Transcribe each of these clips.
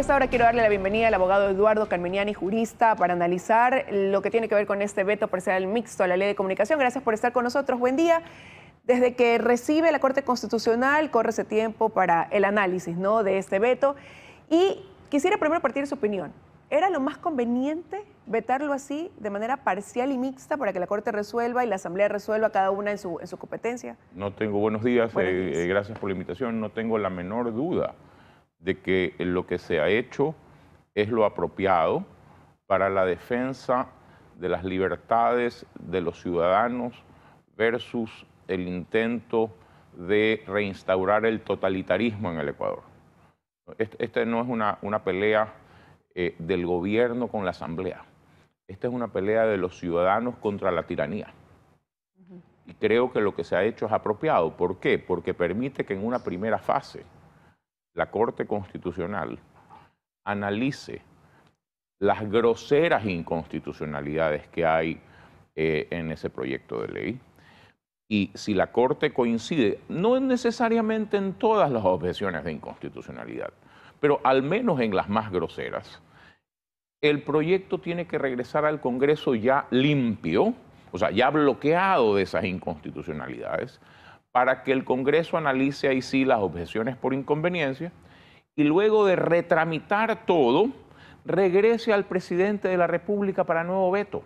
hasta ahora quiero darle la bienvenida al abogado Eduardo Calmeniani, jurista, para analizar lo que tiene que ver con este veto parcial mixto a la ley de comunicación. Gracias por estar con nosotros. Buen día. Desde que recibe la Corte Constitucional, corre ese tiempo para el análisis ¿no? de este veto. Y quisiera primero partir su opinión. ¿Era lo más conveniente vetarlo así, de manera parcial y mixta, para que la Corte resuelva y la Asamblea resuelva cada una en su, competencia? No tengo buenos días, eh, eh, gracias por la invitación, no tengo la menor duda de que lo que se ha hecho es lo apropiado para la defensa de las libertades de los ciudadanos versus el intento de reinstaurar el totalitarismo en el Ecuador. Esta este no es una, pelea eh, del gobierno con la asamblea. Esta es una pelea de los ciudadanos contra la tiranía. Y creo que lo que se ha hecho es apropiado. ¿Por qué? Porque permite que en una primera fase la Corte Constitucional analice las groseras inconstitucionalidades que hay eh, en ese proyecto de ley. Y si la Corte coincide, no necesariamente en todas las objeciones de inconstitucionalidad, pero al menos en las más groseras, el proyecto tiene que regresar al Congreso ya limpio, o sea, ya bloqueado de esas inconstitucionalidades, para que el Congreso analice ahí sí las objeciones por inconveniencia y luego de retramitar todo, regrese al presidente de la República para nuevo veto.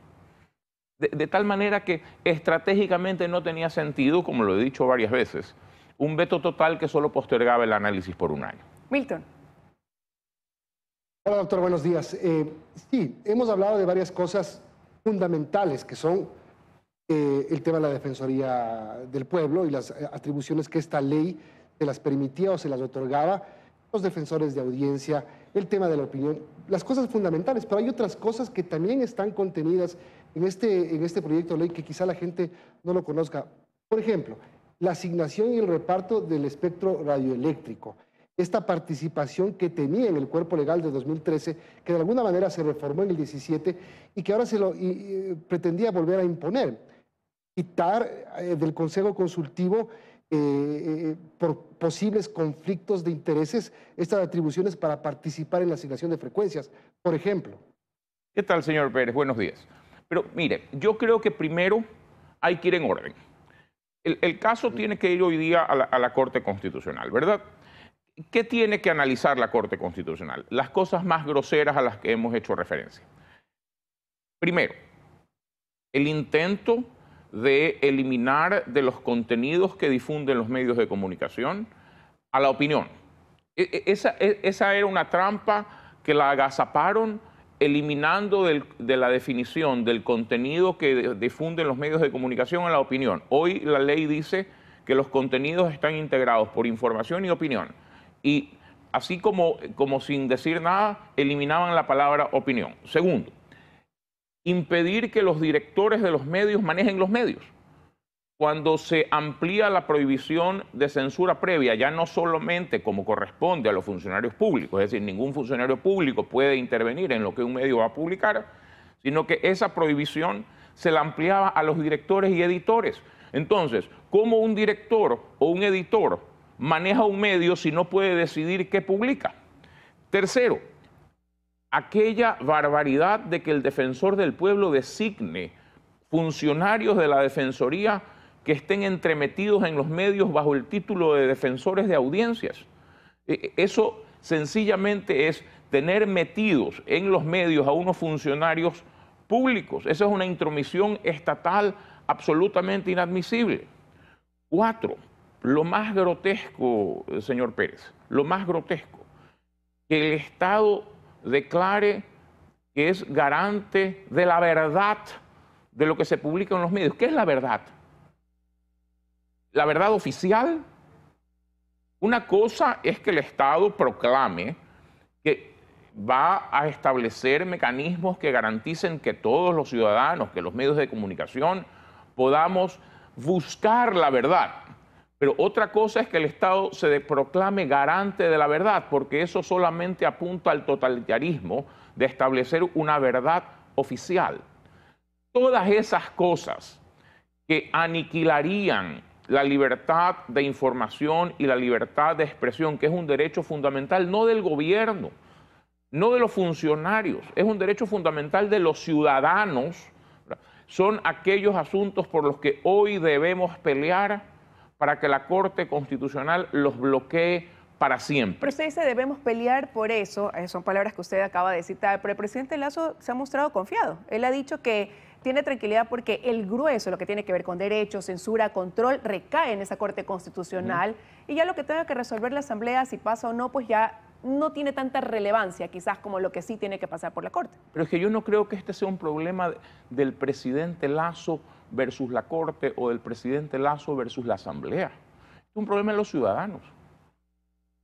De, tal manera que estratégicamente no tenía sentido, como lo he dicho varias veces, un veto total que solo postergaba el análisis por un año. Milton. Hola, doctor, buenos días. Eh, sí, hemos hablado de varias cosas fundamentales que son eh, el tema de la Defensoría del Pueblo y las eh, atribuciones que esta ley se las permitía o se las otorgaba, los defensores de audiencia, el tema de la opinión, las cosas fundamentales, pero hay otras cosas que también están contenidas en este, en este proyecto de ley que quizá la gente no lo conozca. Por ejemplo, la asignación y el reparto del espectro radioeléctrico esta participación que tenía en el cuerpo legal de 2013, que de alguna manera se reformó en el 17 y que ahora se lo pretendía volver a imponer quitar eh, del Consejo Consultivo eh, eh, por posibles conflictos de intereses estas atribuciones para participar en la asignación de frecuencias, por ejemplo. ¿Qué tal, señor Pérez? Buenos días. Pero mire, yo creo que primero hay que ir en orden. El, caso tiene que ir hoy día a la Corte Constitucional, ¿verdad? ¿Qué tiene que analizar la Corte Constitucional? Las cosas más groseras a las que hemos hecho referencia. Primero, el intento de eliminar de los contenidos que difunden los medios de comunicación a la opinión. E, e, esa, e, esa era una trampa que la agazaparon eliminando de la definición del contenido que difunden los medios de comunicación a la opinión. Hoy la ley dice que los contenidos están integrados por información y opinión. Y así como, como sin decir nada, eliminaban la palabra opinión. Segundo, impedir que los directores de los medios manejen los medios. Cuando se amplía la prohibición de censura previa, ya no solamente como corresponde a los funcionarios públicos, es decir, ningún funcionario público puede intervenir en lo que un medio va a publicar, sino que esa prohibición se la ampliaba a los directores y editores. Entonces, ¿cómo un director o un editor maneja un medio si no puede decidir qué publica? Tercero, aquella barbaridad de que el defensor del pueblo designe funcionarios de la Defensoría que estén entremetidos en los medios bajo el título de defensores de audiencias. E, e, eso sencillamente es tener metidos en los medios a unos funcionarios públicos. Esa es una intromisión estatal absolutamente inadmisible. Cuatro, lo más grotesco, eh, señor Pérez, lo más grotesco, que el Estado declare que es garante de la verdad de lo que se publica en los medios. ¿Qué es la verdad? La verdad oficial. Una cosa es que el Estado proclame que va a establecer mecanismos que garanticen que todos los ciudadanos, que los medios de comunicación, podamos buscar la verdad. Pero otra cosa es que el Estado se proclame garante de la verdad, porque eso solamente apunta al totalitarismo de establecer una verdad oficial. Todas esas cosas que aniquilarían la libertad de información y la libertad de expresión, que es un derecho fundamental no del gobierno, no de los funcionarios, es un derecho fundamental de los ciudadanos, son aquellos asuntos por los que hoy debemos pelear para que la Corte Constitucional los bloquee para siempre. Pero usted dice debemos pelear por eso, eh, son palabras que usted acaba de citar, pero el presidente Lazo se ha mostrado confiado. Él ha dicho que tiene tranquilidad porque el grueso, lo que tiene que ver con derechos, censura, control, recae en esa Corte Constitucional y ya lo que tenga que resolver la Asamblea, si pasa o no, pues ya no tiene tanta relevancia quizás como lo que sí tiene que pasar por la Corte. Pero es que yo no creo que este sea un problema del presidente Lazo versus la Corte o del presidente Lazo versus la Asamblea. Es un problema de los ciudadanos.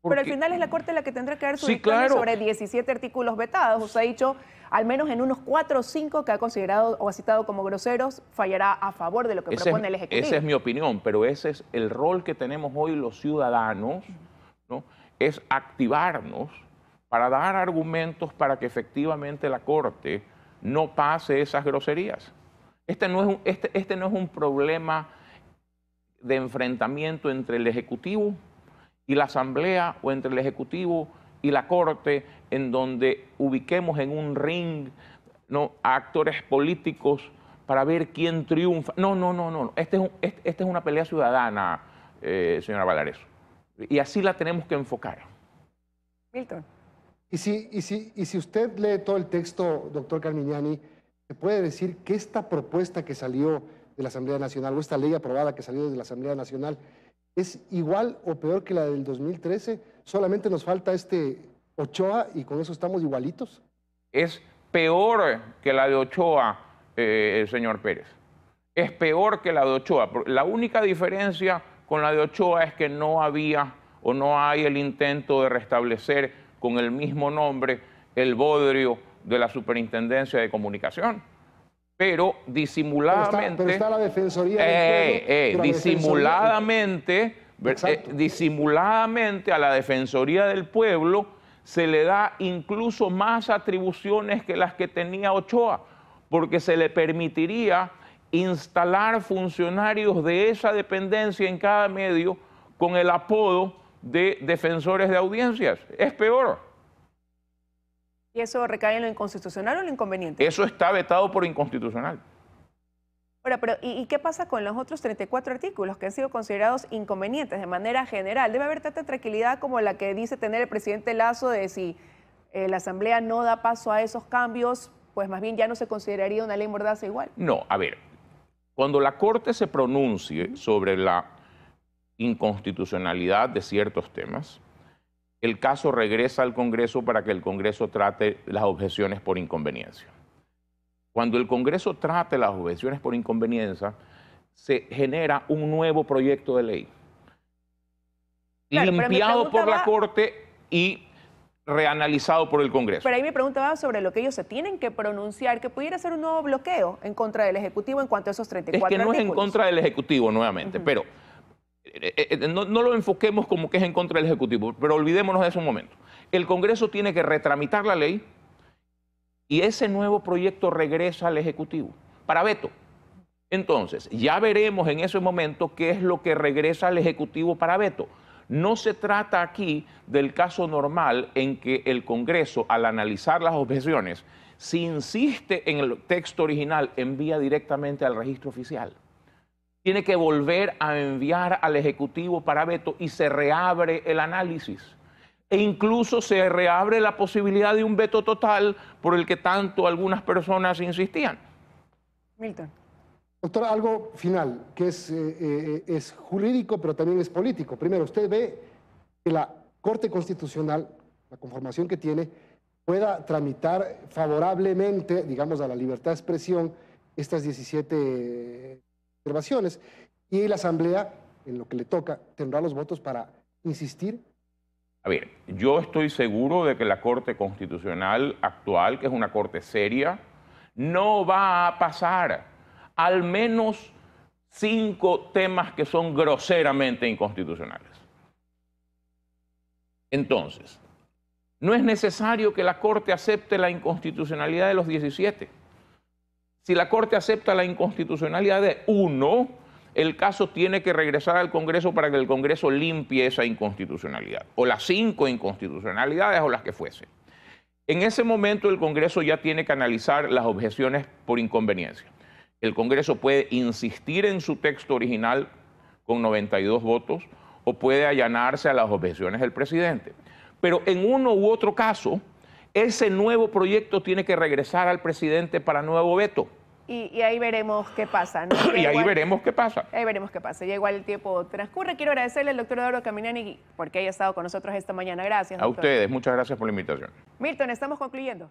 Pero al final es la Corte la que tendrá que dar su sí, sobre 17 artículos vetados. Usted o ha dicho, al menos en unos 4 o 5 que ha considerado o ha citado como groseros, fallará a favor de lo que propone el Ejecutivo. Esa es mi opinión, pero ese es el rol que tenemos hoy los ciudadanos, ¿no? es activarnos para dar argumentos para que efectivamente la Corte no pase esas groserías. Este no es un, este, este no es un problema de enfrentamiento entre el Ejecutivo y la Asamblea o entre el Ejecutivo y la Corte, en donde ubiquemos en un ring ¿no? a actores políticos para ver quién triunfa. No, no, no, no. Este este, esta es, este, es una pelea ciudadana, eh, señora Valares. Y así la tenemos que enfocar. Milton. Y si, y si, y si usted lee todo el texto, doctor Carmignani, se puede decir que esta propuesta que salió de la Asamblea Nacional o esta ley aprobada que salió de la Asamblea Nacional es igual o peor que la del 2013? ¿Solamente nos falta este Ochoa y con eso estamos igualitos? Es peor que la de Ochoa, eh, señor Pérez. Es peor que la de Ochoa. La única diferencia con la de Ochoa es que no había o no hay el intento de restablecer con el mismo nombre el bodrio de la Superintendencia de Comunicación. Pero disimuladamente. está, la Defensoría. Eh, eh, disimuladamente, eh, disimuladamente a la Defensoría del Pueblo se le da incluso más atribuciones que las que tenía Ochoa, porque se le permitiría instalar funcionarios de esa dependencia en cada medio con el apodo de defensores de audiencias. Es peor. ¿Y eso recae en lo inconstitucional o en lo inconveniente? Eso está vetado por inconstitucional. Ahora, pero ¿y, qué pasa con los otros 34 artículos que han sido considerados inconvenientes de manera general? Debe haber tanta tranquilidad como la que dice tener el presidente Lazo de si eh, la Asamblea no da paso a esos cambios, pues más bien ya no se consideraría una ley mordaza igual. No, a ver, cuando la Corte se pronuncie sobre la inconstitucionalidad de ciertos temas, el caso regresa al Congreso para que el Congreso trate las objeciones por inconveniencia. Cuando el Congreso trate las objeciones por inconveniencia, se genera un nuevo proyecto de ley, limpiado por la Corte y reanalizado por el Congreso. Pero ahí me va sobre lo que ellos se tienen que pronunciar, que pudiera ser un nuevo bloqueo en contra del Ejecutivo en cuanto a esos 34 Es que no es en contra del Ejecutivo, nuevamente, pero eh, eh, eh, no, lo enfoquemos como que es en contra del Ejecutivo, pero olvidémonos de ese momento. El Congreso tiene que retramitar la ley y ese nuevo proyecto regresa al Ejecutivo para veto. Entonces, ya veremos en ese momento qué es lo que regresa al Ejecutivo para veto. No se trata aquí del caso normal en que el Congreso, al analizar las objeciones, si insiste en el texto original, envía directamente al registro oficial tiene que volver a enviar al Ejecutivo para veto y se reabre el análisis. E incluso se reabre la posibilidad de un veto total por el que tanto algunas personas insistían. Milton. Doctor, algo final, que es, eh, eh, es jurídico, pero también es político. Primero, usted ve que la Corte Constitucional, la conformación que tiene, pueda tramitar favorablemente, digamos, a la libertad de expresión estas 17 observaciones. Y la Asamblea, en lo que le toca, tendrá los votos para insistir. A ver, yo estoy seguro de que la Corte Constitucional actual, que es una Corte seria, no va a pasar al menos cinco temas que son groseramente inconstitucionales. Entonces, no es necesario que la Corte acepte la inconstitucionalidad de los 17. Si la Corte acepta la inconstitucionalidad de uno, el caso tiene que regresar al Congreso para que el Congreso limpie esa inconstitucionalidad, o las cinco inconstitucionalidades o las que fuese. En ese momento el Congreso ya tiene que analizar las objeciones por inconveniencia. El Congreso puede insistir en su texto original con 92 votos o puede allanarse a las objeciones del presidente. Pero en uno u otro caso, ese nuevo proyecto tiene que regresar al presidente para nuevo veto. Y, ahí veremos qué pasa. ¿no? y ahí veremos qué pasa. Ahí veremos qué pasa. Ya igual el tiempo transcurre. Quiero agradecerle al doctor Eduardo Caminani porque haya estado con nosotros esta mañana. Gracias. A ustedes, muchas gracias por la invitación. Milton, estamos concluyendo.